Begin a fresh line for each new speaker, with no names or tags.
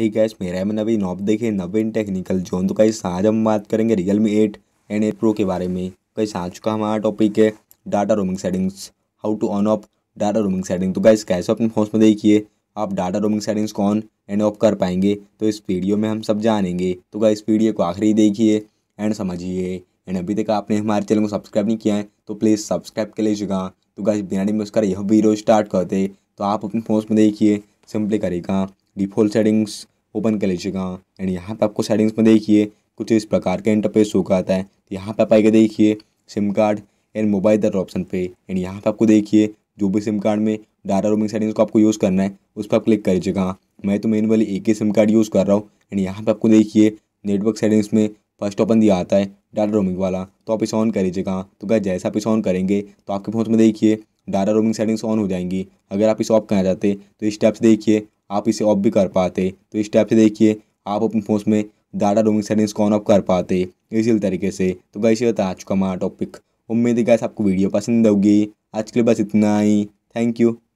ठीक है मेरा है नॉब देखे देखिए नवीन टेक्निकल जोन तो कहीं आज हम बात करेंगे Realme eight and eight pro के बारे में कहीं आज का हमारा टॉपिक है data roaming settings how to on off data roaming setting तो गाइस कैसे अपने फोन में देखिए आप डाटा रोमिंग सेटिंग्स कौन एंड ऑफ कर पाएंगे तो इस वीडियो में हम सब जानेंगे तो इस वीडियो को आखिरी देखिए एंड समझिए एंड अभी तक आपने हमारे चैनल को सब्सक्राइब नहीं किया है तो प्लीज़ सब्सक्राइब कर लीजिएगा तो गाइस बिना डिम यह वीडियो स्टार्ट करते तो आप अपने फोन में देखिए सिंपली करेगा डिफ़ॉल्ट सेटिंग्स ओपन कर लीजिएगा एंड यहाँ पे आपको सेटिंग्स में देखिए कुछ इस प्रकार का इंटरफेस शो आता है तो यहाँ पे आप आएगा देखिए SIM card and mobile data option पे एंड यहाँ पे आपको देखिए जो भी सिम कार्ड में डाटा रोमिंग सेटिंग्स को आपको यूज़ करना है उस पर आप क्लिक कर लीजिएगा मैं तो मेन वाली एक ही सिम कार्ड यूज़ कर रहा हूँ एंड यहाँ पर आपको देखिए नेटवर्क सेटिंग्स में फर्स्ट ऑपन दिया आता है डाटा रोमिंग वाला तो आप इसे ऑन कर लीजिएगा तो क्या जैसा आप इसे ऑन करेंगे तो आपके फोन में देखिए डाटा रोमिंग सेटिंग्स ऑन हो जाएंगी अगर आप इसे ऑफ करना चाहते तो इस स्टेप्स देखिए आप इसे ऑफ भी कर पाते तो इस टाइप से देखिए आप अपने फ़ोन में data roaming settings on off कर पाते इसी तरीके से तो गैस ये था आज का हमारा टॉपिक उम्मीद है गैस आपको वीडियो पसंद होगी आज के लिए बस इतना ही थैंक यू